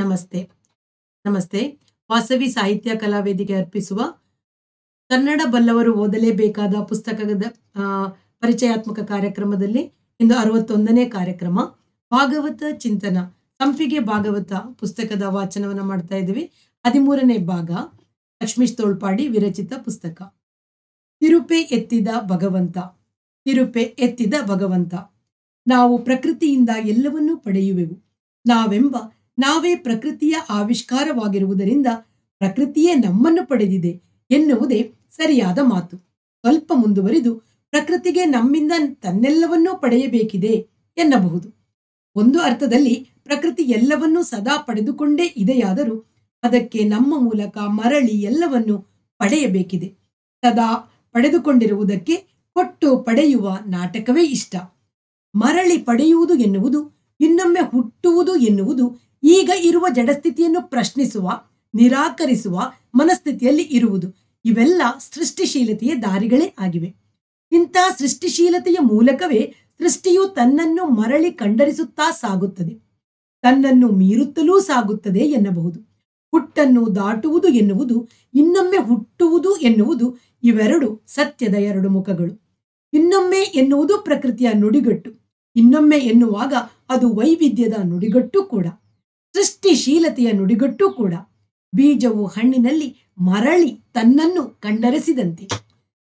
ನಮಸ್ತೆ ನಮಸ್ತೆ ವಾಸವಿ ಸಾಹಿತ್ಯ ಕಲಾವೇದಿಗೆ ಅರ್ಪಿಸುವ ಕನ್ನಡ ಬಲ್ಲವರು ಓದಲೇಬೇಕಾದ ಪುಸ್ತಕದ ಪರಿಚಯಾತ್ಮಕ ಕಾರ್ಯಕ್ರಮದಲ್ಲಿ ಇಂದು ಅರವತ್ತೊಂದನೇ ಕಾರ್ಯಕ್ರಮ ಭಾಗವತ ಚಿಂತನ ಸಂಪಿಗೆ ಭಾಗವತ ಪುಸ್ತಕದ ವಾಚನವನ್ನು ಮಾಡ್ತಾ ಇದ್ದೀವಿ ಹದಿಮೂರನೇ ಭಾಗ ಲಕ್ಷ್ಮೀಶ್ ತೋಳ್ಪಾಡಿ ವಿರಚಿತ ಪುಸ್ತಕ ತಿರುಪೆ ಎತ್ತಿದ ಭಗವಂತ ತಿರುಪೆ ಎತ್ತಿದ ಭಗವಂತ ನಾವು ಪ್ರಕೃತಿಯಿಂದ ಎಲ್ಲವನ್ನೂ ಪಡೆಯುವೆವು ನಾವೆಂಬ ನಾವೇ ಪ್ರಕೃತಿಯ ಆವಿಷ್ಕಾರವಾಗಿರುವುದರಿಂದ ಪ್ರಕೃತಿಯೇ ನಮ್ಮನ್ನು ಪಡೆದಿದೆ ಎನ್ನುವುದೇ ಸರಿಯಾದ ಮಾತು ಸ್ವಲ್ಪ ಮುಂದುವರಿದು ಪ್ರಕೃತಿಗೆ ನಮ್ಮಿಂದ ತನ್ನೆಲ್ಲವನ್ನೂ ಪಡೆಯಬೇಕಿದೆ ಎನ್ನಬಹುದು ಒಂದು ಅರ್ಥದಲ್ಲಿ ಪ್ರಕೃತಿ ಎಲ್ಲವನ್ನೂ ಸದಾ ಪಡೆದುಕೊಂಡೇ ಇದೆಯಾದರೂ ಅದಕ್ಕೆ ನಮ್ಮ ಮೂಲಕ ಮರಳಿ ಎಲ್ಲವನ್ನು ಪಡೆಯಬೇಕಿದೆ ಸದಾ ಪಡೆದುಕೊಂಡಿರುವುದಕ್ಕೆ ಕೊಟ್ಟು ಪಡೆಯುವ ನಾಟಕವೇ ಇಷ್ಟ ಮರಳಿ ಪಡೆಯುವುದು ಎನ್ನುವುದು ಇನ್ನೊಮ್ಮೆ ಹುಟ್ಟುವುದು ಎನ್ನುವುದು ಈಗ ಇರುವ ಜಡಸ್ಥಿತಿಯನ್ನು ಪ್ರಶ್ನಿಸುವ ನಿರಾಕರಿಸುವ ಮನಸ್ಥಿತಿಯಲ್ಲಿ ಇರುವುದು ಇವೆಲ್ಲ ಸೃಷ್ಟಿಶೀಲತೆಯ ದಾರಿಗಳೇ ಆಗಿವೆ ಇಂಥ ಸೃಷ್ಟಿಶೀಲತೆಯ ಮೂಲಕವೇ ಸೃಷ್ಟಿಯು ತನ್ನನ್ನು ಮರಳಿ ಕಂಡರಿಸುತ್ತಾ ಸಾಗುತ್ತದೆ ತನ್ನನ್ನು ಮೀರುತ್ತಲೂ ಸಾಗುತ್ತದೆ ಎನ್ನಬಹುದು ಹುಟ್ಟನ್ನು ದಾಟುವುದು ಎನ್ನುವುದು ಇನ್ನೊಮ್ಮೆ ಹುಟ್ಟುವುದು ಎನ್ನುವುದು ಇವೆರಡು ಸತ್ಯದ ಎರಡು ಮುಖಗಳು ಇನ್ನೊಮ್ಮೆ ಎನ್ನುವುದು ಪ್ರಕೃತಿಯ ನುಡಿಗಟ್ಟು ಇನ್ನೊಮ್ಮೆ ಎನ್ನುವಾಗ ಅದು ವೈವಿಧ್ಯದ ನುಡಿಗಟ್ಟು ಕೂಡ ಸೃಷ್ಟಿಶೀಲತೆಯ ನುಡಿಗಟ್ಟು ಕೂಡ ಬೀಜವು ಹಣ್ಣಿನಲ್ಲಿ ಮರಳಿ ತನ್ನನ್ನು ಕಂಡರೆಸಿದಂತೆ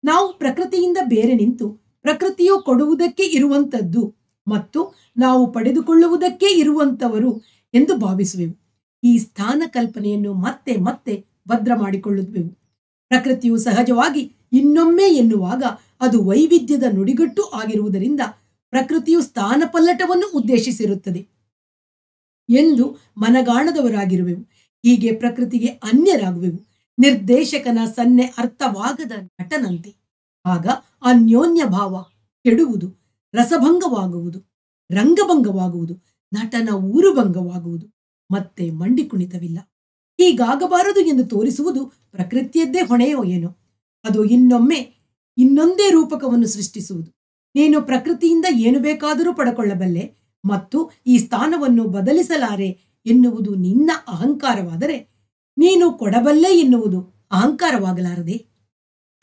ನಾವು ಪ್ರಕೃತಿಯಿಂದ ಬೇರೆ ನಿಂತು ಪ್ರಕೃತಿಯು ಕೊಡುವುದಕ್ಕೆ ಇರುವಂಥದ್ದು ಮತ್ತು ನಾವು ಪಡೆದುಕೊಳ್ಳುವುದಕ್ಕೆ ಇರುವಂಥವರು ಎಂದು ಭಾವಿಸುವೆವು ಈ ಸ್ಥಾನ ಕಲ್ಪನೆಯನ್ನು ಮತ್ತೆ ಮತ್ತೆ ಭದ್ರ ಮಾಡಿಕೊಳ್ಳುವೆವು ಪ್ರಕೃತಿಯು ಸಹಜವಾಗಿ ಇನ್ನೊಮ್ಮೆ ಎನ್ನುವಾಗ ಅದು ವೈವಿಧ್ಯದ ನುಡಿಗಟ್ಟು ಆಗಿರುವುದರಿಂದ ಪ್ರಕೃತಿಯು ಸ್ಥಾನ ಪಲ್ಲಟವನ್ನು ಉದ್ದೇಶಿಸಿರುತ್ತದೆ ಎಂದು ಮನಗಾಣದವರಾಗಿರುವೆವು ಹೀಗೆ ಪ್ರಕೃತಿಗೆ ಅನ್ಯರಾಗುವೆವು ನಿರ್ದೇಶಕನ ಸನ್ನೆ ಅರ್ಥವಾಗದ ನಟನಂತೆ ಆಗ ಅನ್ಯೋನ್ಯ ಭಾವ ಕೆಡುವುದು ರಸಭಂಗವಾಗುವುದು ರಂಗಭಂಗವಾಗುವುದು ನಟನ ಊರುಭಂಗವಾಗುವುದು ಮತ್ತೆ ಮಂಡಿ ಕುಣಿತವಿಲ್ಲ ಹೀಗಾಗಬಾರದು ಎಂದು ತೋರಿಸುವುದು ಪ್ರಕೃತಿಯದ್ದೇ ಹೊಣೆಯೋ ಏನೋ ಅದು ಇನ್ನೊಮ್ಮೆ ಇನ್ನೊಂದೇ ರೂಪಕವನ್ನು ಸೃಷ್ಟಿಸುವುದು ನೀನು ಪ್ರಕೃತಿಯಿಂದ ಏನು ಬೇಕಾದರೂ ಪಡಕೊಳ್ಳಬಲ್ಲೆ ಮತ್ತು ಈ ಸ್ಥಾನವನ್ನು ಬದಲಿಸಲಾರೆ ಎನ್ನುವುದು ನಿನ್ನ ಅಹಂಕಾರವಾದರೆ ನೀನು ಕೊಡಬಲ್ಲೆ ಎನ್ನುವುದು ಅಹಂಕಾರವಾಗಲಾರದೆ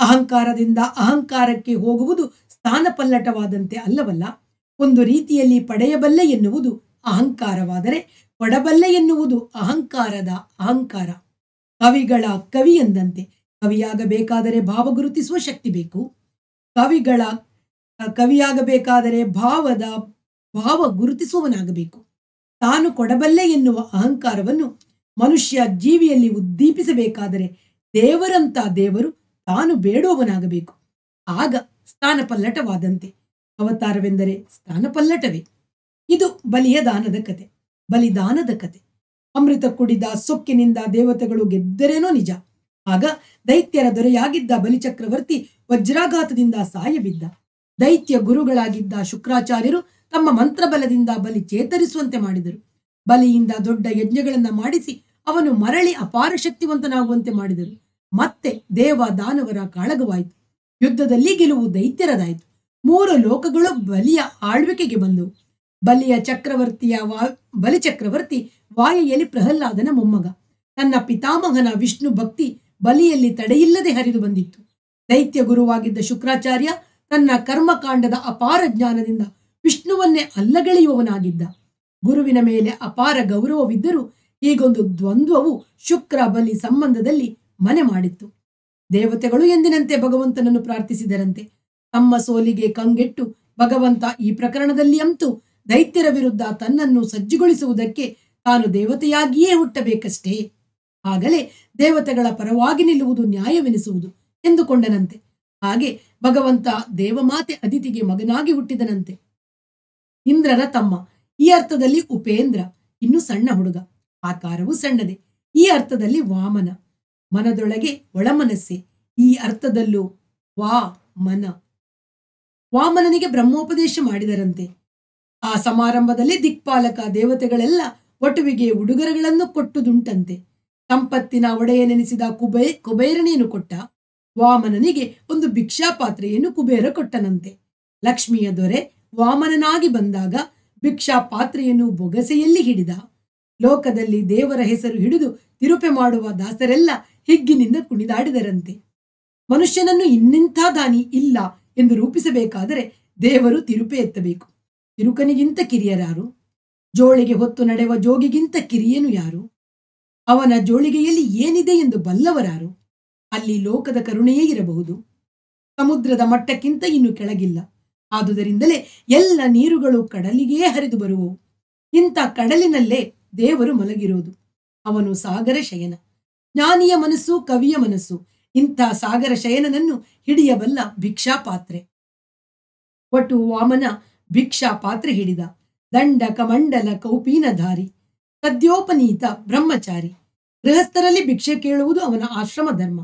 ಅಹಂಕಾರದಿಂದ ಅಹಂಕಾರಕ್ಕೆ ಹೋಗುವುದು ಸ್ಥಾನ ಪಲ್ಲಟವಾದಂತೆ ಅಲ್ಲವಲ್ಲ ಒಂದು ರೀತಿಯಲ್ಲಿ ಪಡೆಯಬಲ್ಲೆ ಎನ್ನುವುದು ಅಹಂಕಾರವಾದರೆ ಕೊಡಬಲ್ಲೆ ಎನ್ನುವುದು ಅಹಂಕಾರದ ಅಹಂಕಾರ ಕವಿಗಳ ಕವಿ ಎಂದಂತೆ ಕವಿಯಾಗಬೇಕಾದರೆ ಭಾವ ಗುರುತಿಸುವ ಶಕ್ತಿ ಬೇಕು ಕವಿಗಳ ಕವಿಯಾಗಬೇಕಾದರೆ ಭಾವದ ಭಾವ ಗುರುತಿಸುವವನಾಗಬೇಕು ತಾನು ಕೊಡಬಲ್ಲೆ ಎನ್ನುವ ಅಹಂಕಾರವನ್ನು ಮನುಷ್ಯ ಜೀವಿಯಲ್ಲಿ ಉದ್ದೀಪಿಸಬೇಕಾದರೆ ದೇವರಂತ ದೇವರು ತಾನು ಬೇಡುವವನಾಗಬೇಕು ಆಗ ಸ್ಥಾನಪಲ್ಲಟವಾದಂತೆ ಅವತಾರವೆಂದರೆ ಸ್ಥಾನಪಲ್ಲಟವೇ ಇದು ಬಲಿಯ ದಾನದ ಕತೆ ಬಲಿದಾನದ ಕತೆ ಅಮೃತ ಕುಡಿದ ಸೊಕ್ಕಿನಿಂದ ದೇವತೆಗಳು ಗೆದ್ದರೇನೋ ನಿಜ ಆಗ ದೈತ್ಯರ ದೊರೆಯಾಗಿದ್ದ ಬಲಿಚಕ್ರವರ್ತಿ ವಜ್ರಾಘಾತದಿಂದ ಸಾಯಬಿದ್ದ ದೈತ್ಯ ಗುರುಗಳಾಗಿದ್ದ ಶುಕ್ರಾಚಾರ್ಯರು ತಮ್ಮ ಮಂತ್ರಬಲದಿಂದ ಬಲಿ ಚೇತರಿಸುವಂತೆ ಮಾಡಿದರು ಬಲಿಯಿಂದ ದೊಡ್ಡ ಯಜ್ಞಗಳನ್ನ ಮಾಡಿಸಿ ಅವನು ಮರಳಿ ಅಪಾರ ಶಕ್ತಿವಂತನಾಗುವಂತೆ ಮಾಡಿದರು ಮತ್ತೆ ದೇವ ದಾನವರ ಕಾಳಗವಾಯಿತು ಯುದ್ಧದಲ್ಲಿ ಗೆಲುವು ದೈತ್ಯರದಾಯಿತು ಮೂರು ಲೋಕಗಳು ಬಲಿಯ ಆಳ್ವಿಕೆಗೆ ಬಂದವು ಬಲಿಯ ಚಕ್ರವರ್ತಿಯ ವಾ ಬಲಿ ಚಕ್ರವರ್ತಿ ವಾಯೆಯಲ್ಲಿ ಪ್ರಹ್ಲಾದನ ಮೊಮ್ಮಗ ತನ್ನ ಪಿತಾಮಹನ ವಿಷ್ಣು ಭಕ್ತಿ ಬಲಿಯಲ್ಲಿ ತಡೆಯಿಲ್ಲದೆ ಹರಿದು ಬಂದಿತ್ತು ದೈತ್ಯ ಗುರುವಾಗಿದ್ದ ಶುಕ್ರಾಚಾರ್ಯ ತನ್ನ ಕರ್ಮಕಾಂಡದ ಅಪಾರ ಜ್ಞಾನದಿಂದ ವಿಷ್ಣುವನ್ನೇ ಅಲ್ಲಗಳೆಯುವವನಾಗಿದ್ದ ಗುರುವಿನ ಮೇಲೆ ಅಪಾರ ಗೌರವವಿದ್ದರೂ ಈಗೊಂದು ದ್ವಂದ್ವವು ಶುಕ್ರ ಬಲಿ ಸಂಬಂಧದಲ್ಲಿ ಮನೆ ಮಾಡಿತ್ತು ದೇವತೆಗಳು ಎಂದಿನಂತೆ ಭಗವಂತನನ್ನು ಪ್ರಾರ್ಥಿಸಿದರಂತೆ ತಮ್ಮ ಸೋಲಿಗೆ ಕಂಗೆಟ್ಟು ಭಗವಂತ ಈ ಪ್ರಕರಣದಲ್ಲಿ ಅಂತೂ ದೈತ್ಯರ ವಿರುದ್ಧ ತನ್ನನ್ನು ಸಜ್ಜುಗೊಳಿಸುವುದಕ್ಕೆ ತಾನು ದೇವತೆಯಾಗಿಯೇ ಹುಟ್ಟಬೇಕಷ್ಟೇ ಆಗಲೇ ದೇವತೆಗಳ ಪರವಾಗಿ ನಿಲ್ಲುವುದು ನ್ಯಾಯವೆನಿಸುವುದು ಎಂದುಕೊಂಡನಂತೆ ಹಾಗೆ ಭಗವಂತ ದೇವಮಾತೆ ಅದಿತಿಗೆ ಮಗನಾಗಿ ಹುಟ್ಟಿದನಂತೆ ಇಂದ್ರನ ತಮ್ಮ ಈ ಅರ್ಥದಲ್ಲಿ ಉಪೇಂದ್ರ ಇನ್ನು ಸಣ್ಣ ಹುಡುಗ ಆಕಾರವೂ ಸಣ್ಣದೆ ಈ ಅರ್ಥದಲ್ಲಿ ವಾಮನ ಮನದೊಳಗೆ ಒಳಮನಸ್ಸೆ ಈ ಅರ್ಥದಲ್ಲೂ ವಾ ಮನ ವಾಮನನಿಗೆ ಬ್ರಹ್ಮೋಪದೇಶ ಮಾಡಿದರಂತೆ ಆ ಸಮಾರಂಭದಲ್ಲಿ ದಿಕ್ಪಾಲಕ ದೇವತೆಗಳೆಲ್ಲ ಒಟುವಿಗೆ ಉಡುಗೊರೆಗಳನ್ನು ಕೊಟ್ಟುದುಂಟಂತೆ ಸಂಪತ್ತಿನ ಒಡೆಯನೆನಿಸಿದ ಕುಬೇ ಕುಬೇರನೇನು ಕೊಟ್ಟ ವಾಮನನಿಗೆ ಒಂದು ಭಿಕ್ಷಾಪಾತ್ರೆಯನ್ನು ಕುಬೇರ ಕೊಟ್ಟನಂತೆ ಲಕ್ಷ್ಮಿಯ ದೊರೆ ವಾಮನನಾಗಿ ಬಂದಾಗ ಭಿಕ್ಷಾ ಪಾತ್ರೆಯನ್ನು ಬೊಗಸೆಯಲ್ಲಿ ಹಿಡಿದ ಲೋಕದಲ್ಲಿ ದೇವರ ಹೆಸರು ಹಿಡಿದು ತಿರುಪೆ ಮಾಡುವ ದಾಸರೆಲ್ಲ ಹಿಗ್ಗಿನಿಂದ ಕುಣಿದಾಡಿದರಂತೆ ಮನುಷ್ಯನನ್ನು ಇನ್ನಿಂಥ ದಾನಿ ಇಲ್ಲ ಎಂದು ರೂಪಿಸಬೇಕಾದರೆ ದೇವರು ತಿರುಪೆ ಎತ್ತಬೇಕು ತಿರುಕನಿಗಿಂತ ಕಿರಿಯರಾರು ಜೋಳಿಗೆ ಹೊತ್ತು ನಡೆವ ಜೋಗಿಗಿಂತ ಕಿರಿಯನು ಯಾರು ಅವನ ಜೋಳಿಗೆಯಲ್ಲಿ ಏನಿದೆ ಎಂದು ಬಲ್ಲವರಾರು ಅಲ್ಲಿ ಲೋಕದ ಕರುಣೆಯೇ ಇರಬಹುದು ಸಮುದ್ರದ ಮಟ್ಟಕ್ಕಿಂತ ಇನ್ನು ಕೆಳಗಿಲ್ಲ ಆದುದರಿಂದಲೇ ಎಲ್ಲ ನೀರುಗಳು ಕಡಲಿಗೇ ಹರಿದು ಬರುವವು ಇಂಥ ಕಡಲಿನಲ್ಲೇ ದೇವರು ಮಲಗಿರುವುದು ಅವನು ಸಾಗರ ಶಯನ ಜ್ಞಾನಿಯ ಮನಸ್ಸು ಕವಿಯ ಮನಸ್ಸು ಇಂಥ ಸಾಗರ ಶಯನನನ್ನು ಹಿಡಿಯಬಲ್ಲ ಭಿಕ್ಷಾ ಪಾತ್ರೆ ಒಟ್ಟು ವಾಮನ ಭಿಕ್ಷಾ ಪಾತ್ರೆ ಹಿಡಿದ ದಂಡ ಕಮಂಡಲ ಕೌಪೀನಧಾರಿ ಸದ್ಯೋಪನೀತ ಬ್ರಹ್ಮಚಾರಿ ಗೃಹಸ್ಥರಲ್ಲಿ ಭಿಕ್ಷೆ ಕೇಳುವುದು ಅವನ ಆಶ್ರಮ ಧರ್ಮ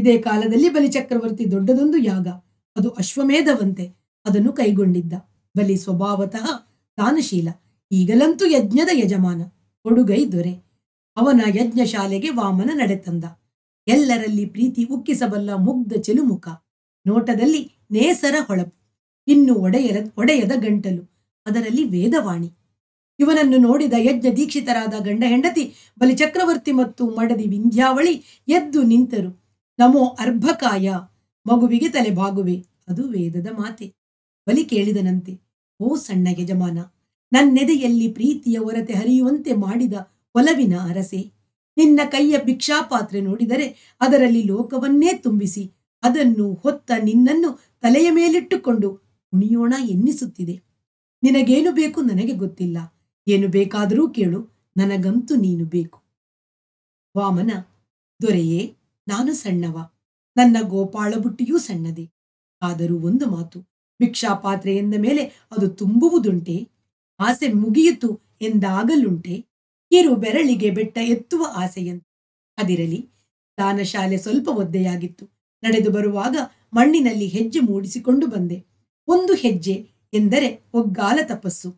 ಇದೇ ಕಾಲದಲ್ಲಿ ಬಲಿಚಕ್ರವರ್ತಿ ದೊಡ್ಡದೊಂದು ಯಾಗ ಅದು ಅಶ್ವಮೇಧವಂತೆ ಅದನ್ನು ಕೈಗೊಂಡಿದ್ದ ಬಲಿ ಸ್ವಭಾವತಃ ದಾನಶೀಲ ಈಗಲಂತೂ ಯಜ್ಞದ ಯಜಮಾನ ಕೊಡುಗೈ ದೊರೆ ಅವನ ಯಜ್ಞ ಶಾಲೆಗೆ ವಾಮನ ನಡೆತಂದ ಎಲ್ಲರಲ್ಲಿ ಪ್ರೀತಿ ಉಕ್ಕಿಸಬಲ್ಲ ಮುಗ್ಧ ಚೆಲುಮುಖ ನೋಟದಲ್ಲಿ ನೇಸರ ಹೊಳಪು ಇನ್ನು ಒಡೆಯರ ಒಡೆಯದ ಗಂಟಲು ಅದರಲ್ಲಿ ವೇದವಾಣಿ ಇವನನ್ನು ನೋಡಿದ ಯಜ್ಞ ದೀಕ್ಷಿತರಾದ ಗಂಡ ಹೆಂಡತಿ ಬಲಿ ಚಕ್ರವರ್ತಿ ಮತ್ತು ಮಡದಿ ವಿಂಧ್ಯಾವಳಿ ಎದ್ದು ನಿಂತರು ನಮೋ ಅರ್ಭಕಾಯ ಮಗುವಿಗೆ ತಲೆ ಬಾಗುವೆ ಅದು ವೇದದ ಮಾತೆ ಬಲಿ ಕೇಳಿದನಂತೆ ಓ ಸಣ್ಣ ಯಜಮಾನ ನನ್ನೆದೆಯಲ್ಲಿ ಪ್ರೀತಿಯ ಹೊರತೆ ಹರಿಯುವಂತೆ ಮಾಡಿದ ಒಲವಿನ ಅರಸೆ ನಿನ್ನ ಕೈಯ ಭಿಕ್ಷಾಪಾತ್ರೆ ನೋಡಿದರೆ ಅದರಲ್ಲಿ ಲೋಕವನ್ನೇ ತುಂಬಿಸಿ ಅದನ್ನು ಹೊತ್ತ ನಿನ್ನನ್ನು ತಲೆಯ ಮೇಲಿಟ್ಟುಕೊಂಡು ಕುಣಿಯೋಣ ಎನ್ನಿಸುತ್ತಿದೆ ನಿನಗೇನು ಬೇಕು ನನಗೆ ಗೊತ್ತಿಲ್ಲ ಏನು ಬೇಕಾದರೂ ಕೇಳು ನನಗಂತೂ ನೀನು ಬೇಕು ವಾಮನ ದೊರೆಯೇ ನಾನು ಸಣ್ಣವ ನನ್ನ ಗೋಪಾಳ ಬುಟ್ಟಿಯೂ ಸಣ್ಣದೆ ಆದರೂ ಒಂದು ಮಾತು ಭಿಕ್ಷಾಪಾತ್ರೆ ಎಂದ ಮೇಲೆ ಅದು ತುಂಬುವುದುಂಟೆ ಆಸೆ ಮುಗಿಯಿತು ಎಂದಾಗಲುಂಟೆ ಇರು ಬೆರಳಿಗೆ ಬೆಟ್ಟ ಎತ್ತುವ ಆಸೆಯಂತೆ ಅದಿರಲಿ ದಾನಶಾಲೆ ಸ್ವಲ್ಪ ಒದ್ದೆಯಾಗಿತ್ತು ನಡೆದು ಬರುವಾಗ ಮಣ್ಣಿನಲ್ಲಿ ಹೆಜ್ಜೆ ಮೂಡಿಸಿಕೊಂಡು ಬಂದೆ ಒಂದು ಹೆಜ್ಜೆ ಎಂದರೆ ಒಗ್ಗಾಲ ತಪಸ್ಸು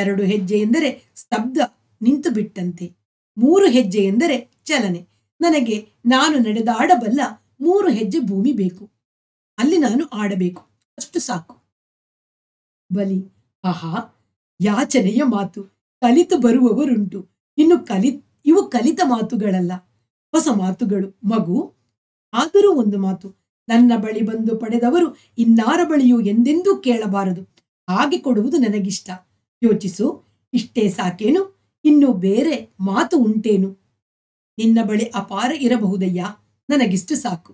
ಎರಡು ಹೆಜ್ಜೆ ಎಂದರೆ ಸ್ತಬ್ಧ ನಿಂತು ಬಿಟ್ಟಂತೆ ಮೂರು ಹೆಜ್ಜೆ ಎಂದರೆ ಚಲನೆ ನನಗೆ ನಾನು ನಡೆದಾಡಬಲ್ಲ ಮೂರು ಹೆಜ್ಜೆ ಭೂಮಿ ಬೇಕು ಅಲ್ಲಿ ನಾನು ಆಡಬೇಕು ಅಷ್ಟು ಸಾಕು ಬಲಿ ಆಹಾ ಯಾಚನೆಯ ಮಾತು ಕಲಿತು ಬರುವವರುಂಟು ಇನ್ನು ಕಲಿ ಇವು ಕಲಿತ ಮಾತುಗಳಲ್ಲ ಹೊಸ ಮಾತುಗಳು ಮಗು ಆದರೂ ಒಂದು ಮಾತು ನನ್ನ ಬಳಿ ಬಂದು ಪಡೆದವರು ಇನ್ನಾರ ಬಳಿಯೂ ಎಂದೆಂದೂ ಕೇಳಬಾರದು ಹಾಗೆ ಕೊಡುವುದು ನನಗಿಷ್ಟ ಯೋಚಿಸು ಇಷ್ಟೇ ಸಾಕೇನು ಇನ್ನು ಬೇರೆ ಮಾತು ಉಂಟೇನು ನಿನ್ನ ಬಳಿ ಅಪಾರ ಇರಬಹುದಯ್ಯ ನನಗಿಷ್ಟು ಸಾಕು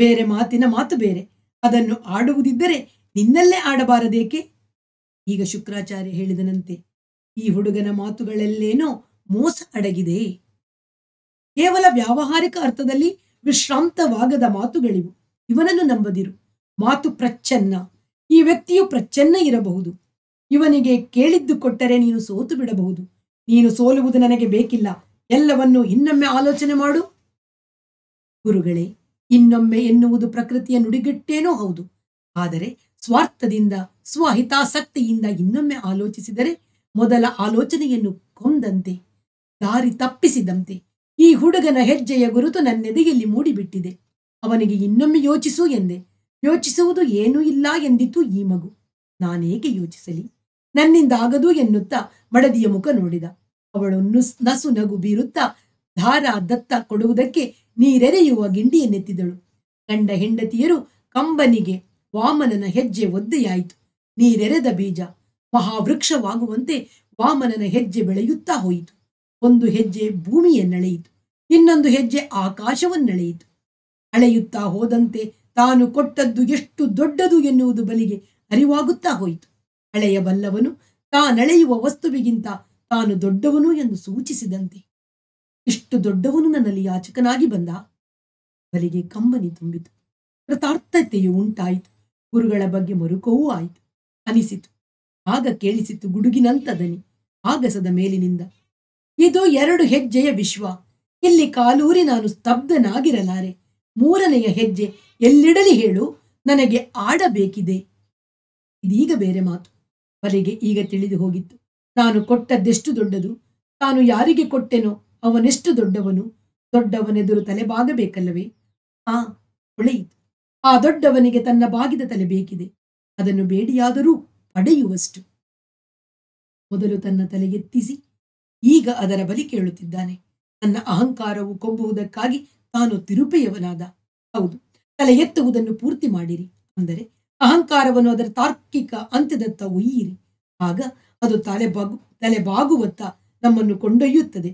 ಬೇರೆ ಮಾತಿನ ಮಾತು ಬೇರೆ ಅದನ್ನು ಆಡುವುದಿದ್ದರೆ ನಿನ್ನಲ್ಲೇ ಆಡಬಾರದೇಕೆ ಈಗ ಶುಕ್ರಾಚಾರ್ಯ ಹೇಳಿದನಂತೆ ಈ ಹುಡುಗನ ಮಾತುಗಳಲ್ಲೇನೋ ಮೋಸ ಅಡಗಿದೆ ಕೇವಲ ವ್ಯಾವಹಾರಿಕ ಅರ್ಥದಲ್ಲಿ ವಿಶ್ರಾಂತವಾಗದ ಮಾತುಗಳಿವು ಇವನನ್ನು ನಂಬದಿರು ಮಾತು ಪ್ರಚ್ಛನ್ನ ಈ ವ್ಯಕ್ತಿಯು ಪ್ರಚ್ಛನ್ನ ಇರಬಹುದು ಇವನಿಗೆ ಕೇಳಿದ್ದು ಕೊಟ್ಟರೆ ನೀನು ಸೋತು ಬಿಡಬಹುದು ನೀನು ಸೋಲುವುದು ನನಗೆ ಬೇಕಿಲ್ಲ ಎಲ್ಲವನ್ನೂ ಇನ್ನೊಮ್ಮೆ ಆಲೋಚನೆ ಮಾಡು ಗುರುಗಳೇ ಇನ್ನೊಮ್ಮೆ ಎನ್ನುವುದು ಪ್ರಕೃತಿಯ ನುಡಿಗಟ್ಟೇನೋ ಹೌದು ಆದರೆ ಸ್ವಾರ್ಥದಿಂದ ಸ್ವಹಿತಾಸಕ್ತಿಯಿಂದ ಇನ್ನೊಮ್ಮೆ ಆಲೋಚಿಸಿದರೆ ಮೊದಲ ಆಲೋಚನೆಯನ್ನು ಕೊಂದಂತೆ ದಾರಿ ತಪ್ಪಿಸಿದಂತೆ ಈ ಹುಡುಗನ ಹೆಜ್ಜೆಯ ಗುರುತು ನನ್ನೆದೆಯಲ್ಲಿ ಮೂಡಿಬಿಟ್ಟಿದೆ ಅವನಿಗೆ ಇನ್ನೊಮ್ಮೆ ಯೋಚಿಸು ಎಂದೆ ಯೋಚಿಸುವುದು ಏನೂ ಇಲ್ಲ ಎಂದಿತು ಈ ಮಗು ನಾನೇಕೆ ಯೋಚಿಸಲಿ ನನ್ನಿಂದ ಆಗದು ಎನ್ನುತ್ತಾ ಮಡದಿಯ ಮುಖ ನೋಡಿದ ಅವಳು ನಸು ನಗು ಬೀರುತ್ತಾ ಧಾರ ದತ್ತ ಕೊಡುವುದಕ್ಕೆ ನೀರೆರೆಯುವ ಗಿಂಡಿಯನ್ನೆತ್ತಿದಳು ಗಂಡ ಹೆಂಡತಿಯರು ಕಂಬನಿಗೆ ವಾಮನನ ಹೆಜ್ಜೆ ಒದ್ದೆಯಾಯಿತು ನೀರೆರೆದ ಬೀಜ ಮಹಾವೃಕ್ಷವಾಗುವಂತೆ ವಾಮನನ ಹೆಜ್ಜೆ ಬೆಳೆಯುತ್ತಾ ಹೋಯಿತು ಒಂದು ಹೆಜ್ಜೆ ಭೂಮಿಯನ್ನಳೆಯಿತು ಇನ್ನೊಂದು ಹೆಜ್ಜೆ ಆಕಾಶವನ್ನಳೆಯಿತು ಅಳೆಯುತ್ತಾ ಹೋದಂತೆ ತಾನು ಕೊಟ್ಟದ್ದು ಎಷ್ಟು ದೊಡ್ಡದು ಎನ್ನುವುದು ಬಲಿಗೆ ಅರಿವಾಗುತ್ತಾ ಹೋಯಿತು ಅಳೆಯಬಲ್ಲವನು ತಾನಳೆಯುವ ವಸ್ತುವಿಗಿಂತ ತಾನು ದೊಡ್ಡವನು ಎಂದು ಸೂಚಿಸಿದಂತೆ ಇಷ್ಟು ದೊಡ್ಡವನು ನನ್ನಲ್ಲಿ ಯಾಚಕನಾಗಿ ಬಂದ ಬಲಿಗೆ ಕಂಬನಿ ತುಂಬಿತು ಕೃತಾರ್ಥತೆಯು ಉಂಟಾಯಿತು ಗುರುಗಳ ಬಗ್ಗೆ ಮರುಕವೂ ಆಯಿತು ಅನಿಸಿತು ಆಗ ಕೇಳಿಸಿತು ಗುಡುಗಿನಂತ ಆಗಸದ ಮೇಲಿನಿಂದ ಇದು ಎರಡು ಹೆಜ್ಜೆಯ ವಿಶ್ವ ಇಲ್ಲಿ ಕಾಲೂರಿ ನಾನು ಸ್ತಬ್ಧನಾಗಿರಲಾರೆ ಮೂರನೆಯ ಹೆಜ್ಜೆ ಎಲ್ಲಿಡಲಿ ಹೇಳು ನನಗೆ ಆಡಬೇಕಿದೆ ಇದೀಗ ಬೇರೆ ಮಾತು ಬರೆಗೆ ಈಗ ತಿಳಿದು ಹೋಗಿತ್ತು ನಾನು ಕೊಟ್ಟದ್ದೆಷ್ಟು ದೊಡ್ಡದು ತಾನು ಯಾರಿಗೆ ಕೊಟ್ಟೆನೋ ಅವನೆಷ್ಟು ದೊಡ್ಡವನು ದೊಡ್ಡವನೆದುರು ತಲೆಬಾಗಬೇಕಲ್ಲವೇ ಹಾ ಒಳೆಯಿತು ಆ ದೊಡ್ಡವನಿಗೆ ತನ್ನ ಬಾಗಿದ ತಲೆ ಬೇಕಿದೆ ಅದನ್ನು ಬೇಡಿಯಾದರೂ ಪಡೆಯುವಷ್ಟು ಮೊದಲು ತನ್ನ ತಲೆ ಎತ್ತಿಸಿ ಈಗ ಅದರ ಬಲಿ ಕೇಳುತ್ತಿದ್ದಾನೆ ತನ್ನ ಅಹಂಕಾರವು ಕೊಂಬುವುದಕ್ಕಾಗಿ ತಾನು ತಿರುಪೆಯವನಾದ ಹೌದು ತಲೆ ಎತ್ತುವುದನ್ನು ಪೂರ್ತಿ ಮಾಡಿರಿ ಅಂದರೆ ಅಹಂಕಾರವನ್ನು ಅದರ ತಾರ್ಕಿಕ ಅಂತ್ಯದತ್ತ ಒಯ್ಯಿರಿ ಆಗ ಅದು ತಲೆ ಬಾಗು ತಲೆ ಬಾಗುವತ್ತ ನಮ್ಮನ್ನು ಕೊಂಡೊಯ್ಯುತ್ತದೆ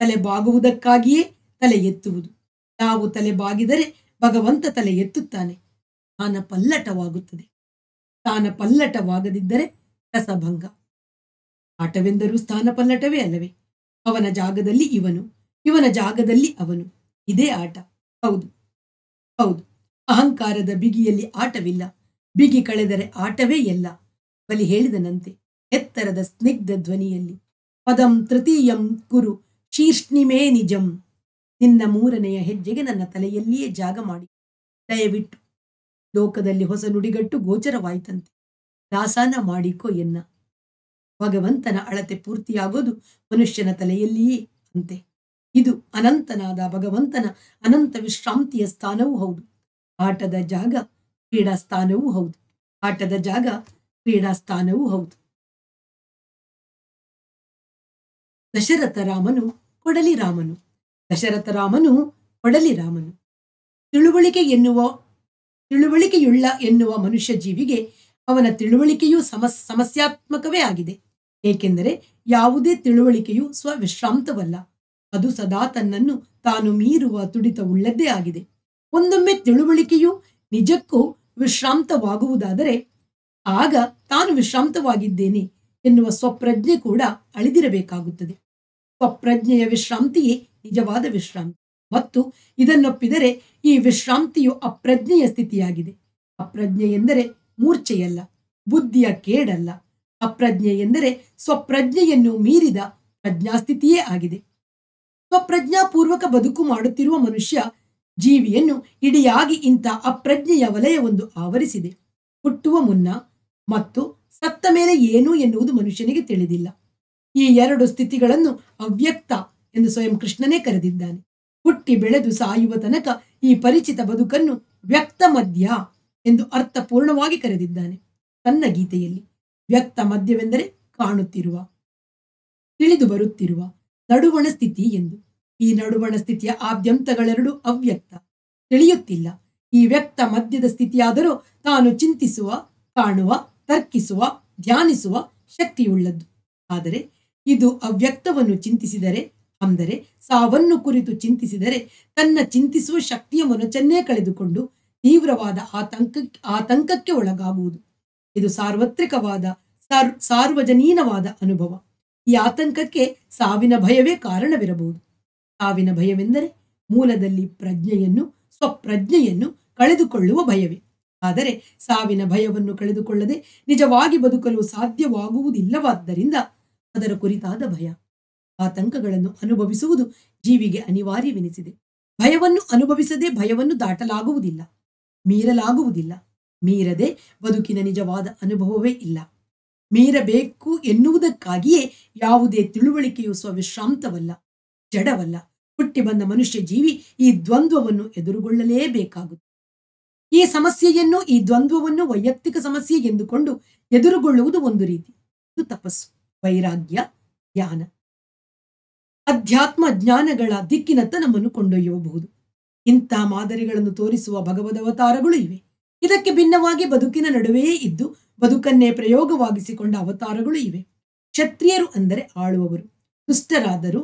ತಲೆ ಬಾಗುವುದಕ್ಕಾಗಿಯೇ ತಲೆ ಎತ್ತುವುದು ನಾವು ತಲೆ ಬಾಗಿದರೆ ಭಗವಂತ ತಲೆ ಎತ್ತುತ್ತಾನೆ ತಾನ ಪಲ್ಲಟವಾಗುತ್ತದೆ ಸ್ಥಾನ ಪಲ್ಲಟವಾಗದಿದ್ದರೆ ರಸಭಂಗ ಆಟವೆಂದರೂ ಸ್ಥಾನ ಪಲ್ಲಟವೇ ಅಲ್ಲವೇ ಅವನ ಜಾಗದಲ್ಲಿ ಇವನು ಇವನ ಜಾಗದಲ್ಲಿ ಅವನು ಇದೇ ಆಟ ಹೌದು ಹೌದು ಅಹಂಕಾರದ ಬಿಗಿಯಲ್ಲಿ ಆಟವಿಲ್ಲ ಬಿಗಿ ಕಳೆದರೆ ಆಟವೇ ಎಲ್ಲ ಬಲಿ ಹೇಳಿದನಂತೆ ಎತ್ತರದ ಸ್ನಿಗ್ಧ ಧ್ವನಿಯಲ್ಲಿ ಪದಂ ತೃತೀಯಂ ಕುರು ಶೀರ್ಷ್ಣಿಮೇ ನಿಜಂ ನಿನ್ನ ಮೂರನೆಯ ಹೆಜ್ಜೆಗೆ ನನ್ನ ತಲೆಯಲ್ಲಿಯೇ ಜಾಗ ಮಾಡಿ ದಯವಿಟ್ಟು ಲೋಕದಲ್ಲಿ ಹೊಸ ನುಡಿಗಟ್ಟು ಗೋಚರವಾಯಿತಂತೆ ದಾಸಾನ ಮಾಡಿಕೋ ಎನ್ನ ಭಗವಂತನ ಅಳತೆ ಪೂರ್ತಿಯಾಗೋದು ಮನುಷ್ಯನ ತಲೆಯಲ್ಲಿಯೇ ಅಂತೆ ಇದು ಅನಂತನಾದ ಭಗವಂತನ ಅನಂತ ವಿಶ್ರಾಂತಿಯ ಸ್ಥಾನವೂ ಹೌದು ಆಟದ ಜಾಗ ಕ್ರೀಡಾ ಸ್ಥಾನವೂ ಹೌದು ಆಟದ ಜಾಗ ಕ್ರೀಡಾ ಸ್ಥಾನವೂ ಹೌದು ದಶರಥ ರಾಮನು ಕೊಡಲಿ ರಾಮನು ದಶರಥ ರಾಮನು ಒಡಲಿ ರಾಮನು ತಿಳುವಳಿಕೆ ಎನ್ನುವ ತಿಳುವಳಿಕೆಯುಳ್ಳ ಎನ್ನುವ ಮನುಷ್ಯ ಜೀವಿಗೆ ಅವನ ತಿಳುವಳಿಕೆಯೂ ಸಮಸ್ ಸಮಸ್ಯಾತ್ಮಕವೇ ಆಗಿದೆ ಏಕೆಂದರೆ ಯಾವುದೇ ತಿಳುವಳಿಕೆಯು ಸ್ವವಿಶ್ರಾಂತವಲ್ಲ ಅದು ಸದಾ ತನ್ನನ್ನು ತಾನು ಮೀರುವ ತುಡಿತವುಳ್ಳದ್ದೇ ಆಗಿದೆ ಒಂದೊಮ್ಮೆ ತಿಳುವಳಿಕೆಯು ನಿಜಕ್ಕೂ ವಿಶ್ರಾಂತವಾಗುವುದಾದರೆ ಆಗ ತಾನು ವಿಶ್ರಾಂತವಾಗಿದ್ದೇನೆ ಎನ್ನುವ ಸ್ವಪ್ರಜ್ಞೆ ಕೂಡ ಅಳಿದಿರಬೇಕಾಗುತ್ತದೆ ಸ್ವಪ್ರಜ್ಞೆಯ ವಿಶ್ರಾಂತಿಯೇ ನಿಜವಾದ ವಿಶ್ರಾಂತಿ ಮತ್ತು ಇದನ್ನೊಪ್ಪಿದರೆ ಈ ವಿಶ್ರಾಂತಿಯು ಅಪ್ರಜ್ಞೆಯ ಸ್ಥಿತಿಯಾಗಿದೆ ಅಪ್ರಜ್ಞೆ ಎಂದರೆ ಮೂರ್ಛೆಯಲ್ಲ ಬುದ್ಧಿಯ ಕೇಡಲ್ಲ ಅಪ್ರಜ್ಞೆ ಎಂದರೆ ಸ್ವಪ್ರಜ್ಞೆಯನ್ನು ಮೀರಿದ ಪ್ರಜ್ಞಾಸ್ಥಿತಿಯೇ ಆಗಿದೆ ಸ್ವಪ್ರಜ್ಞಾಪೂರ್ವಕ ಬದುಕು ಮಾಡುತ್ತಿರುವ ಮನುಷ್ಯ ಜೀವಿಯನ್ನು ಇಡಿಯಾಗಿ ಇಂಥ ಅಪ್ರಜ್ಞೆಯ ವಲಯವೊಂದು ಆವರಿಸಿದೆ ಹುಟ್ಟುವ ಮುನ್ನ ಮತ್ತು ಸತ್ತ ಮೇಲೆ ಏನು ಎನ್ನುವುದು ಮನುಷ್ಯನಿಗೆ ತಿಳಿದಿಲ್ಲ ಈ ಎರಡು ಸ್ಥಿತಿಗಳನ್ನು ಅವ್ಯಕ್ತ ಎಂದು ಸ್ವಯಂ ಕೃಷ್ಣನೇ ಕರೆದಿದ್ದಾನೆ ಹುಟ್ಟಿ ಬೆಳೆದು ಸಾಯುವ ತನಕ ಈ ಪರಿಚಿತ ಬದುಕನ್ನು ವ್ಯಕ್ತ ಮದ್ಯ ಎಂದು ಅರ್ಥಪೂರ್ಣವಾಗಿ ಕರೆದಿದ್ದಾನೆ ತನ್ನ ಗೀತೆಯಲ್ಲಿ ವ್ಯಕ್ತ ಮದ್ಯವೆಂದರೆ ಕಾಣುತ್ತಿರುವ ತಿಳಿದು ಬರುತ್ತಿರುವ ನಡುವಣ ಸ್ಥಿತಿ ಎಂದು ಈ ನಡುವಣ ಸ್ಥಿತಿಯ ಆದ್ಯಂತಗಳೆರಡು ಅವ್ಯಕ್ತ ತಿಳಿಯುತ್ತಿಲ್ಲ ಈ ವ್ಯಕ್ತ ಮದ್ಯದ ಸ್ಥಿತಿಯಾದರೂ ತಾನು ಚಿಂತಿಸುವ ಕಾಣುವ ತರ್ಕಿಸುವ ಧ್ಯಾನಿಸುವ ಶಕ್ತಿಯುಳ್ಳದ್ದು ಆದರೆ ಇದು ಅವ್ಯಕ್ತವನ್ನು ಚಿಂತಿಸಿದರೆ ಅಂದರೆ ಸಾವನ್ನು ಕುರಿತು ಚಿಂತಿಸಿದರೆ ತನ್ನ ಚಿಂತಿಸುವ ಶಕ್ತಿಯ ಮನೋಚನ್ನೇ ಕಳೆದುಕೊಂಡು ತೀವ್ರವಾದ ಆತಂಕ ಆತಂಕಕ್ಕೆ ಒಳಗಾಗುವುದು ಇದು ಸಾರ್ವತ್ರಿಕವಾದ ಸಾರ್ ಸಾರ್ವಜನೀನವಾದ ಅನುಭವ ಈ ಆತಂಕಕ್ಕೆ ಸಾವಿನ ಭಯವೇ ಕಾರಣವಿರಬಹುದು ಸಾವಿನ ಭಯವೆಂದರೆ ಮೂಲದಲ್ಲಿ ಪ್ರಜ್ಞೆಯನ್ನು ಸ್ವಪ್ರಜ್ಞೆಯನ್ನು ಕಳೆದುಕೊಳ್ಳುವ ಭಯವೇ ಆದರೆ ಸಾವಿನ ಭಯವನ್ನು ಕಳೆದುಕೊಳ್ಳದೆ ನಿಜವಾಗಿ ಬದುಕಲು ಸಾಧ್ಯವಾಗುವುದಿಲ್ಲವಾದ್ದರಿಂದ ಅದರ ಕುರಿತಾದ ಭಯ ಆತಂಕಗಳನ್ನು ಅನುಭವಿಸುವುದು ಜೀವಿಗೆ ಅನಿವಾರ್ಯವೆನಿಸಿದೆ ಭಯವನ್ನು ಅನುಭವಿಸದೆ ಭಯವನ್ನು ದಾಟಲಾಗುವುದಿಲ್ಲ ಮೀರಲಾಗುವುದಿಲ್ಲ ಮೀರದೆ ಬದುಕಿನ ನಿಜವಾದ ಅನುಭವವೇ ಇಲ್ಲ ಮೀರಬೇಕು ಎನ್ನುವುದಕ್ಕಾಗಿಯೇ ಯಾವುದೇ ತಿಳುವಳಿಕೆಯು ಸ್ವವಿಶ್ರಾಂತವಲ್ಲ ಜಡವಲ್ಲ ಹುಟ್ಟಿ ಬಂದ ಮನುಷ್ಯ ಜೀವಿ ಈ ದ್ವಂದ್ವವನ್ನು ಎದುರುಗೊಳ್ಳಲೇಬೇಕಾಗುತ್ತದೆ ಈ ಸಮಸ್ಯೆಯನ್ನು ಈ ದ್ವಂದ್ವವನ್ನು ವೈಯಕ್ತಿಕ ಸಮಸ್ಯೆ ಎಂದುಕೊಂಡು ಎದುರುಗೊಳ್ಳುವುದು ಒಂದು ರೀತಿ ಇದು ತಪಸ್ಸು ವೈರಾಗ್ಯ ಧ್ಯಾನ ಅಧ್ಯಾತ್ಮ ಜ್ಞಾನಗಳ ದಿಕ್ಕಿನತ್ತ ನಮ್ಮನ್ನು ಕೊಂಡೊಯ್ಯಬಹುದು ಇಂಥ ಮಾದರಿಗಳನ್ನು ತೋರಿಸುವ ಅವತಾರಗಳು ಇವೆ ಇದಕ್ಕೆ ಭಿನ್ನವಾಗಿ ಬದುಕಿನ ನಡುವೆಯೇ ಇದ್ದು ಬದುಕನ್ನೇ ಪ್ರಯೋಗವಾಗಿಸಿಕೊಂಡ ಅವತಾರಗಳು ಇವೆ ಕ್ಷತ್ರಿಯರು ಅಂದರೆ ಆಳುವವರು ದುಷ್ಟರಾದರು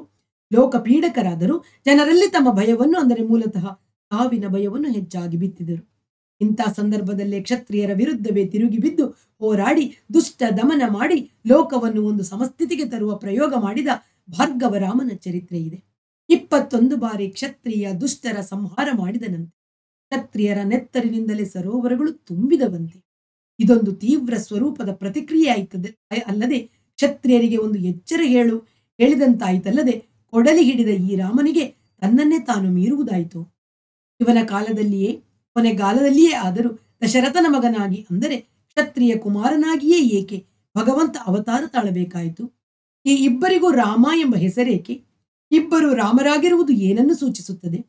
ಲೋಕಪೀಡಕರಾದರು ಜನರಲ್ಲಿ ತಮ್ಮ ಭಯವನ್ನು ಅಂದರೆ ಮೂಲತಃ ಸಾವಿನ ಭಯವನ್ನು ಹೆಚ್ಚಾಗಿ ಬಿತ್ತಿದರು ಇಂಥ ಸಂದರ್ಭದಲ್ಲೇ ಕ್ಷತ್ರಿಯರ ವಿರುದ್ಧವೇ ತಿರುಗಿ ಬಿದ್ದು ಹೋರಾಡಿ ದುಷ್ಟ ದಮನ ಮಾಡಿ ಲೋಕವನ್ನು ಒಂದು ಸಮಸ್ಥಿತಿಗೆ ತರುವ ಪ್ರಯೋಗ ಮಾಡಿದ ರಾಮನ ಚರಿತ್ರೆ ಇದೆ ಇಪ್ಪತ್ತೊಂದು ಬಾರಿ ಕ್ಷತ್ರಿಯ ದುಷ್ಟರ ಸಂಹಾರ ಮಾಡಿದನಂತೆ ಕ್ಷತ್ರಿಯರ ನೆತ್ತರಿನಿಂದಲೇ ಸರೋವರಗಳು ತುಂಬಿದವಂತೆ ಇದೊಂದು ತೀವ್ರ ಸ್ವರೂಪದ ಪ್ರತಿಕ್ರಿಯೆ ಆಯ್ತದೆ ಅಲ್ಲದೆ ಕ್ಷತ್ರಿಯರಿಗೆ ಒಂದು ಎಚ್ಚರ ಹೇಳು ಹೇಳಿದಂತಾಯಿತಲ್ಲದೆ ಕೊಡಲಿ ಹಿಡಿದ ಈ ರಾಮನಿಗೆ ತನ್ನನ್ನೇ ತಾನು ಮೀರುವುದಾಯಿತು ಇವನ ಕಾಲದಲ್ಲಿಯೇ ಕೊನೆಗಾಲದಲ್ಲಿಯೇ ಆದರೂ ದಶರಥನ ಮಗನಾಗಿ ಅಂದರೆ ಕ್ಷತ್ರಿಯ ಕುಮಾರನಾಗಿಯೇ ಏಕೆ ಭಗವಂತ ಅವತಾರ ತಾಳಬೇಕಾಯಿತು ಈ ಇಬ್ಬರಿಗೂ ರಾಮ ಎಂಬ ಹೆಸರೇಕೆ ಇಬ್ಬರು ರಾಮರಾಗಿರುವುದು ಏನನ್ನು ಸೂಚಿಸುತ್ತದೆ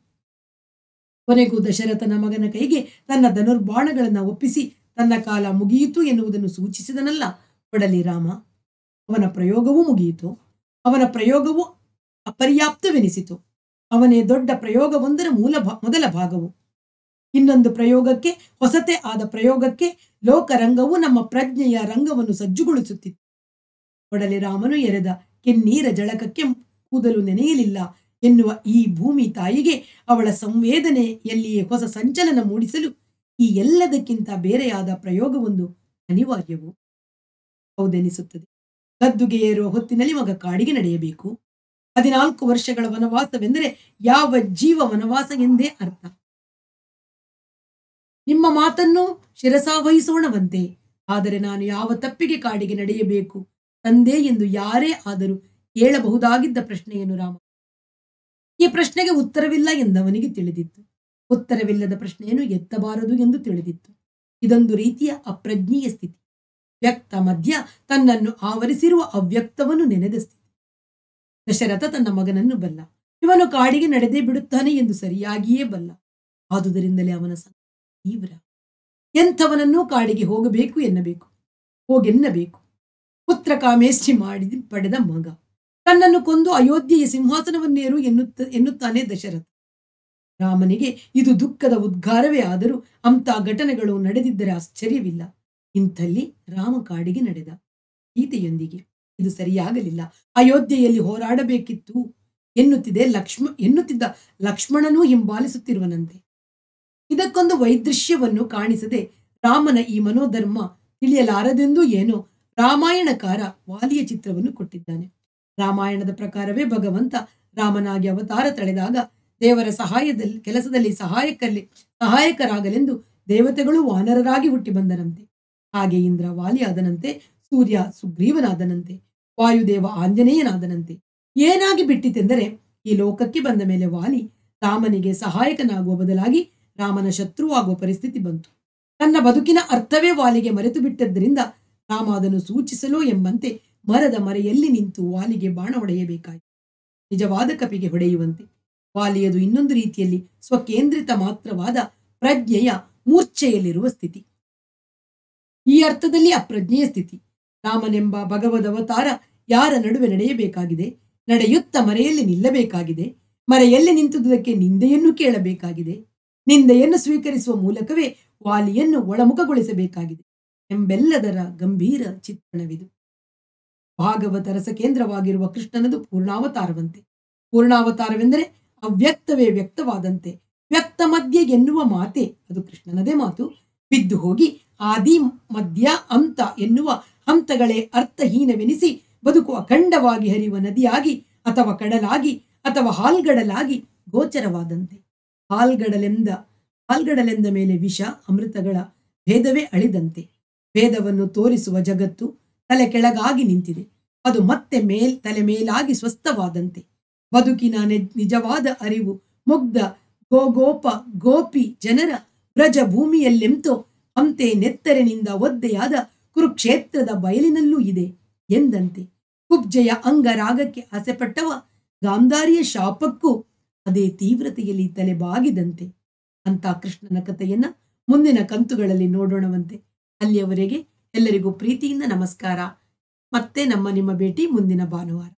ಕೊನೆಗೂ ದಶರಥನ ಮಗನ ಕೈಗೆ ತನ್ನ ಧನುರ್ಬಾಣಗಳನ್ನು ಒಪ್ಪಿಸಿ ತನ್ನ ಕಾಲ ಮುಗಿಯಿತು ಎನ್ನುವುದನ್ನು ಸೂಚಿಸಿದನಲ್ಲ ಒಡಲಿ ರಾಮ ಅವನ ಪ್ರಯೋಗವೂ ಮುಗಿಯಿತು ಅವನ ಪ್ರಯೋಗವು ಅಪರ್ಯಾಪ್ತವೆನಿಸಿತು ಅವನೇ ದೊಡ್ಡ ಪ್ರಯೋಗವೊಂದರ ಮೂಲ ಮೊದಲ ಭಾಗವು ಇನ್ನೊಂದು ಪ್ರಯೋಗಕ್ಕೆ ಹೊಸತೆ ಆದ ಪ್ರಯೋಗಕ್ಕೆ ಲೋಕರಂಗವು ನಮ್ಮ ಪ್ರಜ್ಞೆಯ ರಂಗವನ್ನು ಸಜ್ಜುಗೊಳಿಸುತ್ತಿತ್ತು ಒಡಲೆ ರಾಮನು ಎರೆದ ಕೆನ್ನೀರ ಜಳಕಕ್ಕೆ ಕೂದಲು ನೆನೆಯಲಿಲ್ಲ ಎನ್ನುವ ಈ ಭೂಮಿ ತಾಯಿಗೆ ಅವಳ ಸಂವೇದನೆಯಲ್ಲಿಯೇ ಹೊಸ ಸಂಚಲನ ಮೂಡಿಸಲು ಈ ಎಲ್ಲದಕ್ಕಿಂತ ಬೇರೆಯಾದ ಪ್ರಯೋಗವೊಂದು ಅನಿವಾರ್ಯವು ಹೌದೆನಿಸುತ್ತದೆ ಗದ್ದುಗೆ ಏರುವ ಹೊತ್ತಿನಲ್ಲಿ ಮಗ ಕಾಡಿಗೆ ನಡೆಯಬೇಕು ಹದಿನಾಲ್ಕು ವರ್ಷಗಳ ವನವಾಸವೆಂದರೆ ಯಾವ ಜೀವ ವನವಾಸ ಎಂದೇ ಅರ್ಥ ನಿಮ್ಮ ಮಾತನ್ನು ಶಿರಸಾವಹಿಸೋಣವಂತೆ ಆದರೆ ನಾನು ಯಾವ ತಪ್ಪಿಗೆ ಕಾಡಿಗೆ ನಡೆಯಬೇಕು ತಂದೆ ಎಂದು ಯಾರೇ ಆದರೂ ಹೇಳಬಹುದಾಗಿದ್ದ ಪ್ರಶ್ನೆಯನ್ನು ರಾಮ ಈ ಪ್ರಶ್ನೆಗೆ ಉತ್ತರವಿಲ್ಲ ಎಂದವನಿಗೆ ತಿಳಿದಿತ್ತು ಉತ್ತರವಿಲ್ಲದ ಪ್ರಶ್ನೆಯನ್ನು ಎತ್ತಬಾರದು ಎಂದು ತಿಳಿದಿತ್ತು ಇದೊಂದು ರೀತಿಯ ಅಪ್ರಜ್ಞೀಯ ಸ್ಥಿತಿ ವ್ಯಕ್ತ ಮಧ್ಯ ತನ್ನನ್ನು ಆವರಿಸಿರುವ ಅವ್ಯಕ್ತವನ್ನು ನೆನೆದ ಸ್ಥಿತಿ ದಶರಥ ತನ್ನ ಮಗನನ್ನು ಬಲ್ಲ ಇವನು ಕಾಡಿಗೆ ನಡೆದೇ ಬಿಡುತ್ತಾನೆ ಎಂದು ಸರಿಯಾಗಿಯೇ ಬಲ್ಲ ಆದುದರಿಂದಲೇ ಅವನ ತೀವ್ರ ಎಂಥವನನ್ನೂ ಕಾಡಿಗೆ ಹೋಗಬೇಕು ಎನ್ನಬೇಕು ಹೋಗೆನ್ನಬೇಕು ಪುತ್ರ ಕಾಮೇಷ್ಠಿ ಮಾಡಿ ಪಡೆದ ಮಗ ತನ್ನನ್ನು ಕೊಂದು ಅಯೋಧ್ಯೆಯ ಸಿಂಹಾಸನವನ್ನೇರು ಎನ್ನುತ್ತ ಎನ್ನುತ್ತಾನೆ ದಶರಥ ರಾಮನಿಗೆ ಇದು ದುಃಖದ ಉದ್ಗಾರವೇ ಆದರೂ ಅಂಥ ಘಟನೆಗಳು ನಡೆದಿದ್ದರೆ ಆಶ್ಚರ್ಯವಿಲ್ಲ ಇಂಥಲ್ಲಿ ರಾಮ ಕಾಡಿಗೆ ನಡೆದ ಸೀತೆಯೊಂದಿಗೆ ಇದು ಸರಿಯಾಗಲಿಲ್ಲ ಅಯೋಧ್ಯೆಯಲ್ಲಿ ಹೋರಾಡಬೇಕಿತ್ತು ಎನ್ನುತ್ತಿದೆ ಲಕ್ಷ್ಮ ಎನ್ನುತ್ತಿದ್ದ ಲಕ್ಷ್ಮಣನೂ ಹಿಂಬಾಲಿಸುತ್ತಿರುವನಂತೆ ಇದಕ್ಕೊಂದು ವೈದೃಶ್ಯವನ್ನು ಕಾಣಿಸದೆ ರಾಮನ ಈ ಮನೋಧರ್ಮ ತಿಳಿಯಲಾರದೆಂದೂ ಏನೋ ರಾಮಾಯಣಕಾರ ವಾಲಿಯ ಚಿತ್ರವನ್ನು ಕೊಟ್ಟಿದ್ದಾನೆ ರಾಮಾಯಣದ ಪ್ರಕಾರವೇ ಭಗವಂತ ರಾಮನಾಗಿ ಅವತಾರ ತಳೆದಾಗ ದೇವರ ಸಹಾಯದಲ್ಲಿ ಕೆಲಸದಲ್ಲಿ ಸಹಾಯಕಲ್ಲಿ ಸಹಾಯಕರಾಗಲೆಂದು ದೇವತೆಗಳು ವಾನರರಾಗಿ ಹುಟ್ಟಿ ಬಂದನಂತೆ ಹಾಗೆ ಇಂದ್ರ ವಾಲಿಯಾದನಂತೆ ಸೂರ್ಯ ಸುಗ್ರೀವನಾದನಂತೆ ವಾಯುದೇವ ಆಂಜನೇಯನಾದನಂತೆ ಏನಾಗಿ ಬಿಟ್ಟಿತೆಂದರೆ ಈ ಲೋಕಕ್ಕೆ ಬಂದ ಮೇಲೆ ವಾಲಿ ರಾಮನಿಗೆ ಸಹಾಯಕನಾಗುವ ಬದಲಾಗಿ ರಾಮನ ಶತ್ರುವಾಗುವ ಪರಿಸ್ಥಿತಿ ಬಂತು ತನ್ನ ಬದುಕಿನ ಅರ್ಥವೇ ವಾಲಿಗೆ ಮರೆತು ಬಿಟ್ಟದ್ದರಿಂದ ರಾಮ ಅದನ್ನು ಸೂಚಿಸಲೋ ಎಂಬಂತೆ ಮರದ ಮರೆಯಲ್ಲಿ ನಿಂತು ವಾಲಿಗೆ ಬಾಣ ಹೊಡೆಯಬೇಕಾಯಿತು ನಿಜವಾದ ಕಪಿಗೆ ಹೊಡೆಯುವಂತೆ ವಾಲಿಯದು ಇನ್ನೊಂದು ರೀತಿಯಲ್ಲಿ ಸ್ವಕೇಂದ್ರಿತ ಮಾತ್ರವಾದ ಪ್ರಜ್ಞೆಯ ಮೂರ್ಛೆಯಲ್ಲಿರುವ ಸ್ಥಿತಿ ಈ ಅರ್ಥದಲ್ಲಿ ಅಪ್ರಜ್ಞೆಯ ಸ್ಥಿತಿ ರಾಮನೆಂಬ ಭಗವದ್ ಅವತಾರ ಯಾರ ನಡುವೆ ನಡೆಯಬೇಕಾಗಿದೆ ನಡೆಯುತ್ತ ಮರೆಯಲ್ಲಿ ನಿಲ್ಲಬೇಕಾಗಿದೆ ಮರೆಯಲ್ಲಿ ನಿಂತುದಕ್ಕೆ ನಿಂದೆಯನ್ನು ಕೇಳಬೇಕಾಗಿದೆ ನಿಂದೆಯನ್ನು ಸ್ವೀಕರಿಸುವ ಮೂಲಕವೇ ವಾಲಿಯನ್ನು ಒಳಮುಖಗೊಳಿಸಬೇಕಾಗಿದೆ ಎಂಬೆಲ್ಲದರ ಗಂಭೀರ ಚಿತ್ರಣವಿದು ಭಾಗವತ ರಸ ಕೇಂದ್ರವಾಗಿರುವ ಕೃಷ್ಣನದು ಪೂರ್ಣಾವತಾರವಂತೆ ಪೂರ್ಣಾವತಾರವೆಂದರೆ ಅವ್ಯಕ್ತವೇ ವ್ಯಕ್ತವಾದಂತೆ ವ್ಯಕ್ತ ಮಧ್ಯೆ ಎನ್ನುವ ಮಾತೆ ಅದು ಕೃಷ್ಣನದೇ ಮಾತು ಬಿದ್ದು ಹೋಗಿ ಆದಿ ಮಧ್ಯ ಅಂತ ಎನ್ನುವ ಹಂತಗಳೇ ಅರ್ಥಹೀನವೆನಿಸಿ ಬದುಕು ಅಖಂಡವಾಗಿ ಹರಿಯುವ ನದಿಯಾಗಿ ಅಥವಾ ಕಡಲಾಗಿ ಅಥವಾ ಹಾಲ್ಗಡಲಾಗಿ ಗೋಚರವಾದಂತೆ ಹಾಲ್ಗಡಲೆಂದ ಹಾಲ್ಗಡಲೆಂದ ಮೇಲೆ ವಿಷ ಅಮೃತಗಳ ಭೇದವೇ ಅಳಿದಂತೆ ಭೇದವನ್ನು ತೋರಿಸುವ ಜಗತ್ತು ತಲೆ ಕೆಳಗಾಗಿ ನಿಂತಿದೆ ಅದು ಮತ್ತೆ ಮೇಲ್ ತಲೆ ಮೇಲಾಗಿ ಸ್ವಸ್ಥವಾದಂತೆ ಬದುಕಿನ ನಿಜವಾದ ಅರಿವು ಮುಗ್ಧ ಗೋಗೋಪ ಗೋಪಿ ಜನರ ಬ್ರಜ ಭೂಮಿಯಲ್ಲೆಂತೋ ಅಂತೆ ನೆತ್ತರಿನಿಂದ ಒದ್ದೆಯಾದ ಕುರುಕ್ಷೇತ್ರದ ಬಯಲಿನಲ್ಲೂ ಇದೆ ಎಂದಂತೆ ಕುಬ್ಜೆಯ ಅಂಗರಾಗಕ್ಕೆ ಆಸೆಪಟ್ಟವ ಗಾಂಧಾರಿಯ ಶಾಪಕ್ಕೂ ಅದೇ ತೀವ್ರತೆಯಲ್ಲಿ ಬಾಗಿದಂತೆ ಅಂತ ಕೃಷ್ಣನ ಕಥೆಯನ್ನ ಮುಂದಿನ ಕಂತುಗಳಲ್ಲಿ ನೋಡೋಣವಂತೆ ಅಲ್ಲಿಯವರೆಗೆ ಎಲ್ಲರಿಗೂ ಪ್ರೀತಿಯಿಂದ ನಮಸ್ಕಾರ ಮತ್ತೆ ನಮ್ಮ ನಿಮ್ಮ ಭೇಟಿ ಮುಂದಿನ ಭಾನುವಾರ